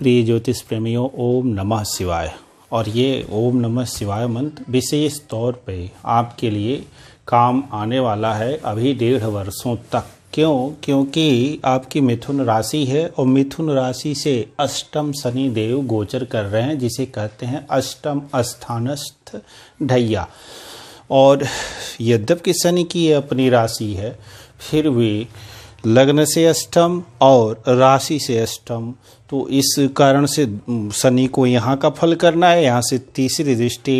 प्रिय ज्योतिष प्रेमियों ओम नमः शिवाय और ये ओम नमः शिवाय मंत्र विशेष तौर पे आपके लिए काम आने वाला है अभी डेढ़ वर्षों तक क्यों क्योंकि आपकी मिथुन राशि है और मिथुन राशि से अष्टम शनि देव गोचर कर रहे हैं जिसे कहते हैं अष्टम स्थानस्थ ढैया और यद्यप कि शनि की अपनी राशि है फिर भी लग्न से अष्टम और राशि से अष्टम तो इस कारण से शनि को यहाँ का फल करना है यहाँ से तीसरी दृष्टि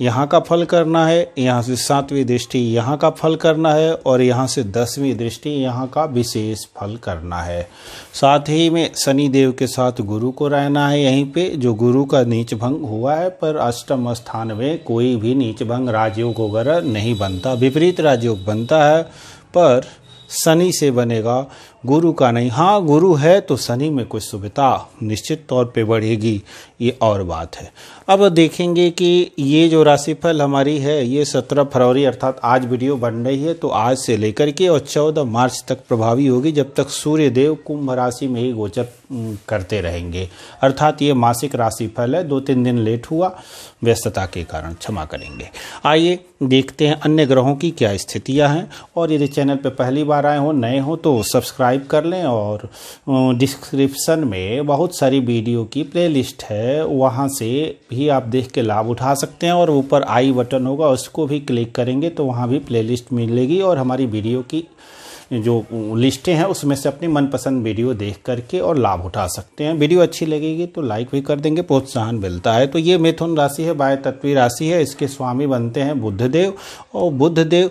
यहाँ का फल करना है यहाँ से सातवीं दृष्टि यहाँ का फल करना है और यहाँ से दसवीं दृष्टि यहाँ का विशेष फल करना है साथ ही में शनि देव के साथ गुरु को रहना है यहीं पे जो गुरु का नीच भंग हुआ है पर अष्टम स्थान में कोई भी नीच भंग राजयोग वगैरह नहीं बनता विपरीत राजयोग बनता है पर शनि से बनेगा गुरु का नहीं हाँ गुरु है तो शनि में कुछ सुविधा निश्चित तौर पे बढ़ेगी ये और बात है अब देखेंगे कि ये जो राशिफल हमारी है ये 17 फरवरी अर्थात आज वीडियो बन रही है तो आज से लेकर के और 14 मार्च तक प्रभावी होगी जब तक सूर्य देव कुंभ राशि में ही गोचर करते रहेंगे अर्थात ये मासिक राशिफल है दो तीन दिन लेट हुआ व्यस्तता के कारण क्षमा करेंगे आइए देखते हैं अन्य ग्रहों की क्या स्थितियाँ हैं और यदि चैनल पर पहली बार आए हों नए हों तो सब्सक्राइब सब्सक्राइब कर लें और डिस्क्रिप्शन में बहुत सारी वीडियो की प्लेलिस्ट है वहाँ से भी आप देख के लाभ उठा सकते हैं और ऊपर आई बटन होगा उसको भी क्लिक करेंगे तो वहाँ भी प्लेलिस्ट मिलेगी और हमारी वीडियो की जो लिस्टें हैं उसमें से अपनी मनपसंद वीडियो देख करके और लाभ उठा सकते हैं वीडियो अच्छी लगेगी तो लाइक भी कर देंगे प्रोत्साहन मिलता है तो ये मिथुन राशि है बाय तत्वी राशि है इसके स्वामी बनते हैं बुद्धदेव और बुद्धदेव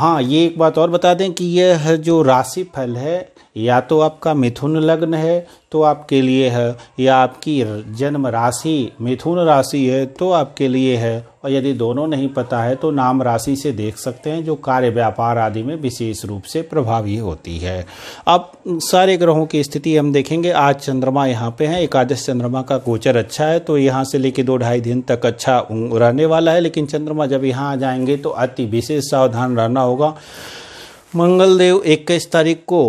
हाँ ये एक बात और बता दें कि यह जो राशि फल है या तो आपका मिथुन लग्न है तो आपके लिए है या आपकी जन्म राशि मिथुन राशि है तो आपके लिए है और यदि दोनों नहीं पता है तो नाम राशि से देख सकते हैं जो कार्य व्यापार आदि में विशेष रूप से प्रभावी होती है अब सारे ग्रहों की स्थिति हम देखेंगे आज चंद्रमा यहाँ पे है एकादश चंद्रमा का गोचर अच्छा है तो यहाँ से लेके दो ढाई दिन तक अच्छा रहने वाला है लेकिन चंद्रमा जब यहाँ आ जाएंगे तो अति विशेष सावधान रहना होगा मंगलदेव इक्कीस तारीख को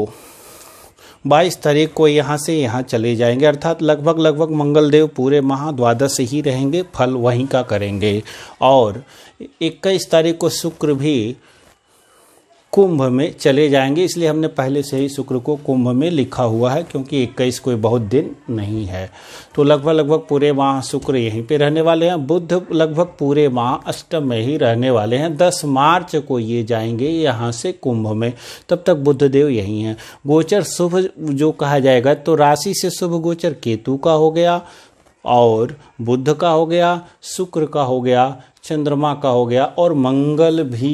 बाईस तारीख को यहाँ से यहाँ चले जाएंगे अर्थात लगभग लगभग मंगलदेव पूरे माह द्वादश ही रहेंगे फल वहीं का करेंगे और इक्कीस तारीख को शुक्र भी कुंभ में चले जाएंगे इसलिए हमने पहले से ही शुक्र को कुंभ में लिखा हुआ है क्योंकि इक्कीस कोई बहुत दिन नहीं है तो लगभग लगभग पूरे माह शुक्र यहीं पे रहने वाले हैं बुद्ध लगभग पूरे माह अष्टम में ही रहने वाले हैं दस मार्च को ये जाएंगे यहाँ से कुंभ में तब तक बुद्ध देव यहीं हैं गोचर शुभ जो कहा जाएगा तो राशि से शुभ गोचर केतु का हो गया और बुद्ध का हो गया शुक्र का हो गया चंद्रमा का हो गया और मंगल भी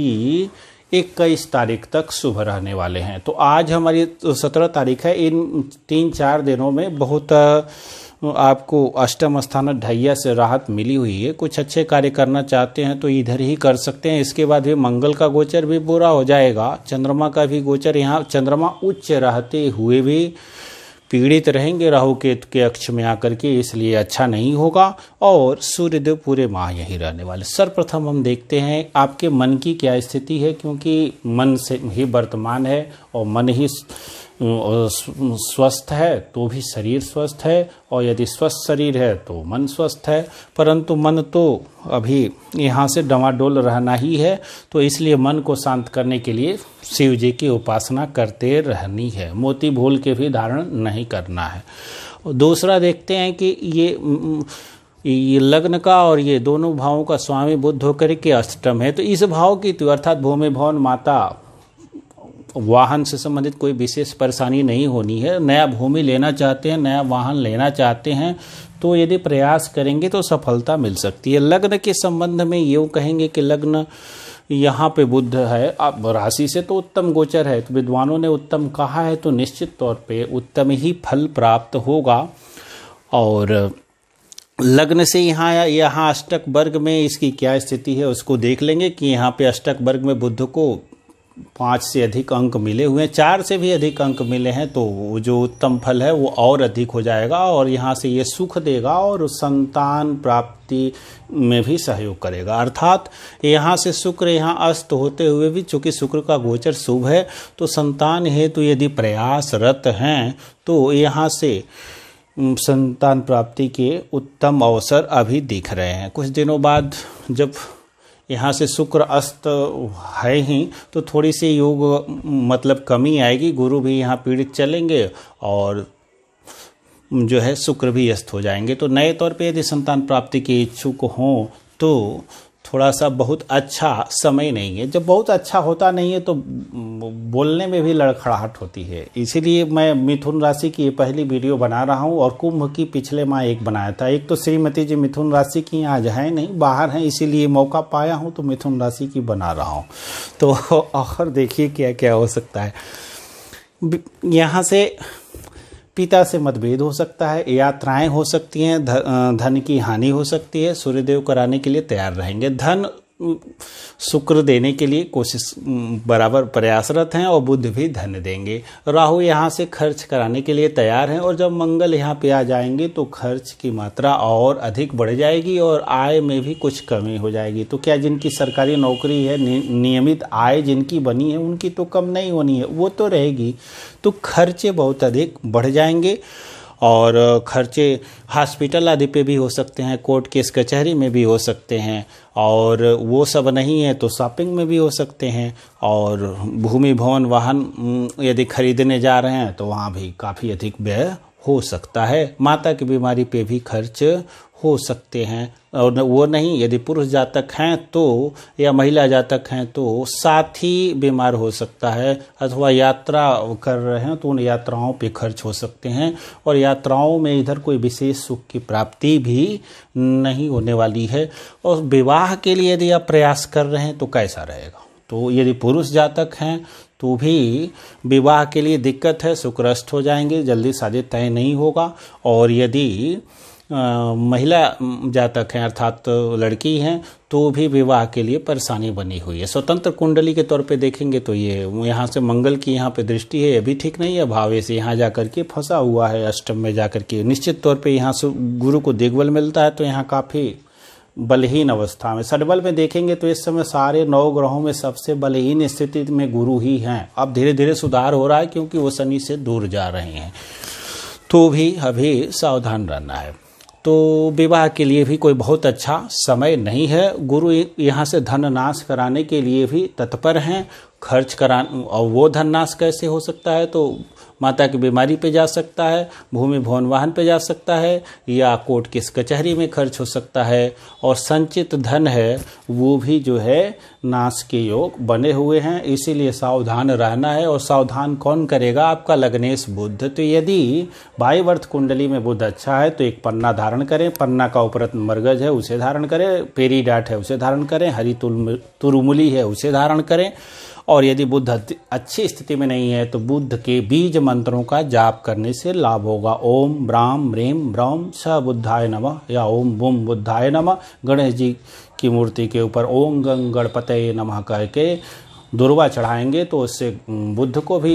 इक्कीस तारीख तक शुभ रहने वाले हैं तो आज हमारी सत्रह तारीख है इन तीन चार दिनों में बहुत आपको अष्टम स्थान ढैया से राहत मिली हुई है कुछ अच्छे कार्य करना चाहते हैं तो इधर ही कर सकते हैं इसके बाद भी मंगल का गोचर भी बुरा हो जाएगा चंद्रमा का भी गोचर यहाँ चंद्रमा उच्च रहते हुए भी पीड़ित रहेंगे राहु केतु के अक्ष में आकर के इसलिए अच्छा नहीं होगा और सूर्यदेव पूरे माह यहीं रहने वाले सर्वप्रथम हम देखते हैं आपके मन की क्या स्थिति है क्योंकि मन से ही वर्तमान है और मन ही स्वस्थ है तो भी शरीर स्वस्थ है और यदि स्वस्थ शरीर है तो मन स्वस्थ है परंतु मन तो अभी यहाँ से डवाडोल रहना ही है तो इसलिए मन को शांत करने के लिए शिव जी की उपासना करते रहनी है मोती भूल के भी धारण नहीं करना है दूसरा देखते हैं कि ये ये लग्न का और ये दोनों भावों का स्वामी बुद्ध होकर के अष्टम है तो इस भाव की अर्थात भूमि भवन माता वाहन से संबंधित कोई विशेष परेशानी नहीं होनी है नया भूमि लेना चाहते हैं नया वाहन लेना चाहते हैं तो यदि प्रयास करेंगे तो सफलता मिल सकती है लग्न के संबंध में ये कहेंगे कि लग्न यहाँ पे बुद्ध है आप राशि से तो उत्तम गोचर है तो विद्वानों ने उत्तम कहा है तो निश्चित तौर पे उत्तम ही फल प्राप्त होगा और लग्न से यहाँ यहाँ अष्टक वर्ग में इसकी क्या स्थिति है उसको देख लेंगे कि यहाँ पे अष्टक वर्ग में बुद्ध को पाँच से अधिक अंक मिले हुए हैं चार से भी अधिक अंक मिले हैं तो वो जो उत्तम फल है वो और अधिक हो जाएगा और यहाँ से ये सुख देगा और संतान प्राप्ति में भी सहयोग करेगा अर्थात यहाँ से शुक्र यहाँ अस्त होते हुए भी चूँकि शुक्र का गोचर शुभ है तो संतान हेतु यदि प्रयासरत हैं तो यहाँ से संतान प्राप्ति के उत्तम अवसर अभी दिख रहे हैं कुछ दिनों बाद जब यहाँ से शुक्र अस्त है ही तो थोड़ी सी योग मतलब कमी आएगी गुरु भी यहाँ पीड़ित चलेंगे और जो है शुक्र भी अस्त हो जाएंगे तो नए तौर पे यदि संतान प्राप्ति के इच्छुक हों तो थोड़ा सा बहुत अच्छा समय नहीं है जब बहुत अच्छा होता नहीं है तो बोलने में भी लड़खड़ाहट होती है इसीलिए मैं मिथुन राशि की पहली वीडियो बना रहा हूँ और कुंभ की पिछले माह एक बनाया था एक तो श्रीमती जी मिथुन राशि की आज है नहीं बाहर हैं इसीलिए मौका पाया हूँ तो मिथुन राशि की बना रहा हूँ तो और देखिए क्या क्या हो सकता है यहाँ से पिता से मतभेद हो सकता है यात्राएं हो सकती हैं धन की हानि हो सकती है सूर्यदेव कराने के लिए तैयार रहेंगे धन शुक्र देने के लिए कोशिश बराबर प्रयासरत हैं और बुद्ध भी धन देंगे राहु यहाँ से खर्च कराने के लिए तैयार हैं और जब मंगल यहाँ पे आ जाएंगे तो खर्च की मात्रा और अधिक बढ़ जाएगी और आय में भी कुछ कमी हो जाएगी तो क्या जिनकी सरकारी नौकरी है नि, नियमित आय जिनकी बनी है उनकी तो कम नहीं होनी है वो तो रहेगी तो खर्चे बहुत अधिक बढ़ जाएंगे और खर्चे हॉस्पिटल आदि पे भी हो सकते हैं कोर्ट केस कचहरी में भी हो सकते हैं और वो सब नहीं है तो शॉपिंग में भी हो सकते हैं और भूमि भवन वाहन यदि खरीदने जा रहे हैं तो वहाँ भी काफ़ी अधिक व्यय हो सकता है माता की बीमारी पे भी खर्च हो सकते हैं और वो नहीं यदि पुरुष जातक हैं तो या महिला जातक हैं तो साथी बीमार हो सकता है अथवा यात्रा कर रहे हैं तो उन यात्राओं पे खर्च हो सकते हैं और यात्राओं में इधर कोई विशेष सुख की प्राप्ति भी नहीं होने वाली है और विवाह के लिए यदि आप प्रयास कर रहे हैं तो कैसा रहेगा तो यदि पुरुष जातक हैं तो भी विवाह के लिए दिक्कत है सुक्रस्त हो जाएंगे जल्दी शादी तय नहीं होगा और यदि महिला जातक हैं अर्थात लड़की हैं तो भी विवाह के लिए परेशानी बनी हुई है स्वतंत्र कुंडली के तौर पे देखेंगे तो ये यहाँ से मंगल की यहाँ पे दृष्टि है ये भी ठीक नहीं है भावे से यहाँ जा कर के फंसा हुआ है अष्टम में जा कर के निश्चित तौर पे यहाँ से गुरु को देखभाल मिलता है तो यहाँ काफ़ी बलहीन अवस्था में सडबल में देखेंगे तो इस समय सारे नौ ग्रहों में सबसे बलहीन स्थिति में गुरु ही हैं अब धीरे धीरे सुधार हो रहा है क्योंकि वो शनि से दूर जा रहे हैं तो भी अभी सावधान रहना है तो विवाह के लिए भी कोई बहुत अच्छा समय नहीं है गुरु यहाँ से धन नाश कराने के लिए भी तत्पर हैं खर्च करा और वो धन नाश कैसे हो सकता है तो माता की बीमारी पे जा सकता है भूमि भवन वाहन पे जा सकता है या कोर्ट किस कचहरी में खर्च हो सकता है और संचित धन है वो भी जो है नाश के योग बने हुए हैं इसीलिए सावधान रहना है और सावधान कौन करेगा आपका लग्नेश बुद्ध तो यदि भाई वर्थ कुंडली में बुद्ध अच्छा है तो एक पन्ना धारण करें पन्ना का उपरत मरगज है उसे धारण करें पेरी है उसे धारण करें हरी तुरमुली है उसे धारण करें और यदि बुद्ध अच्छी स्थिति में नहीं है तो बुद्ध के बीज मंत्रों का जाप करने से लाभ होगा ओम ब्राम रेम ब्रम स बुद्धाय नम या ओम बुम बुद्धाय नम गणेश जी की मूर्ति के ऊपर ओम गंग गणपत नमः कह के दुर्वा चढ़ाएंगे तो उससे बुद्ध को भी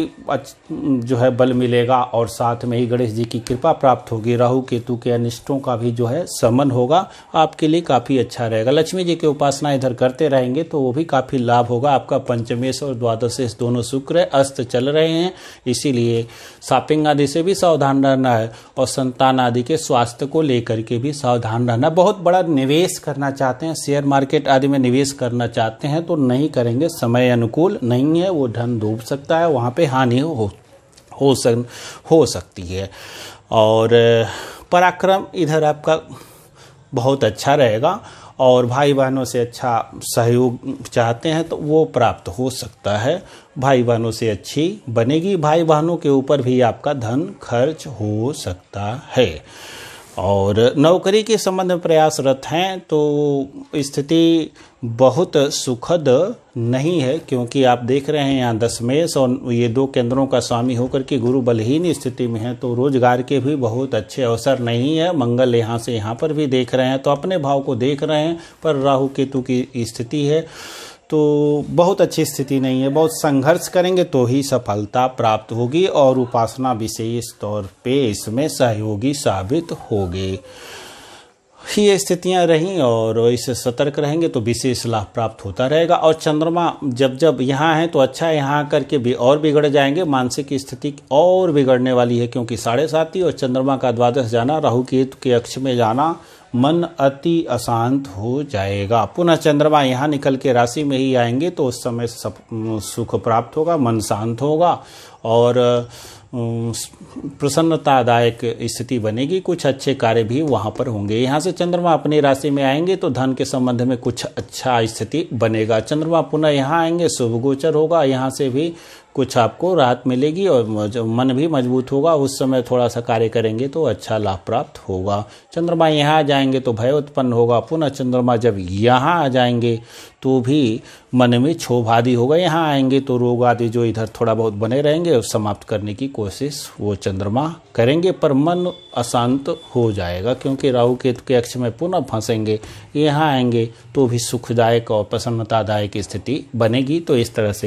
जो है बल मिलेगा और साथ में ही गणेश जी की कृपा प्राप्त होगी राहु केतु के अनिष्टों का भी जो है समन होगा आपके लिए काफ़ी अच्छा रहेगा लक्ष्मी जी की उपासना इधर करते रहेंगे तो वो भी काफ़ी लाभ होगा आपका पंचमेश और द्वादशेश दोनों शुक्र अस्त चल रहे हैं इसीलिए शॉपिंग आदि से भी सावधान रहना है और संतान आदि के स्वास्थ्य को लेकर के भी सावधान रहना बहुत बड़ा निवेश करना चाहते हैं शेयर मार्केट आदि में निवेश करना चाहते हैं तो नहीं करेंगे समय अनु अनुकूल नहीं है वो धन डूब सकता है वहाँ पे हानि हो हो सक हो सकती है और पराक्रम इधर आपका बहुत अच्छा रहेगा और भाई बहनों से अच्छा सहयोग चाहते हैं तो वो प्राप्त हो सकता है भाई बहनों से अच्छी बनेगी भाई बहनों के ऊपर भी आपका धन खर्च हो सकता है और नौकरी के संबंध में प्रयासरत हैं तो स्थिति बहुत सुखद नहीं है क्योंकि आप देख रहे हैं यहाँ दशमेश और ये दो केंद्रों का स्वामी होकर के गुरु बलहीन स्थिति में है तो रोजगार के भी बहुत अच्छे अवसर नहीं है मंगल यहाँ से यहाँ पर भी देख रहे हैं तो अपने भाव को देख रहे हैं पर राहु केतु की स्थिति है तो बहुत अच्छी स्थिति नहीं है बहुत संघर्ष करेंगे तो ही सफलता प्राप्त होगी और उपासना विशेष तौर पे इसमें सहयोगी साबित होगी ये स्थितियां रहीं और इससे सतर्क रहेंगे तो विशेष लाभ प्राप्त होता रहेगा और चंद्रमा जब जब यहाँ है तो अच्छा है यहाँ करके भी और बिगड़ जाएंगे मानसिक स्थिति और बिगड़ने वाली है क्योंकि साढ़े साथ ही और चंद्रमा का द्वादश जाना राहु केतु के अक्ष में जाना मन अति अशांत हो जाएगा पुनः चंद्रमा यहाँ निकल के राशि में ही आएंगे तो उस समय सब सुख प्राप्त होगा मन शांत होगा और प्रसन्नतादायक स्थिति बनेगी कुछ अच्छे कार्य भी वहाँ पर होंगे यहाँ से चंद्रमा अपनी राशि में आएंगे तो धन के संबंध में कुछ अच्छा स्थिति बनेगा चंद्रमा पुनः यहाँ आएंगे शुभ गोचर होगा यहाँ से भी कुछ आपको राहत मिलेगी और मन भी मजबूत होगा उस समय थोड़ा सा कार्य करेंगे तो अच्छा लाभ प्राप्त होगा चंद्रमा यहाँ आ जाएंगे तो भय उत्पन्न होगा पुनः चंद्रमा जब यहाँ आ जाएंगे तो भी मन में क्षोभ आदि होगा यहाँ आएंगे तो रोग आदि जो इधर थोड़ा बहुत बने रहेंगे समाप्त करने की कोशिश वो चंद्रमा करेंगे पर मन अशांत हो जाएगा क्योंकि राहु केतु के अक्ष में पुनः फंसेंगे यहाँ आएंगे तो भी सुखदायक और प्रसन्नतादायक स्थिति बनेगी तो इस तरह से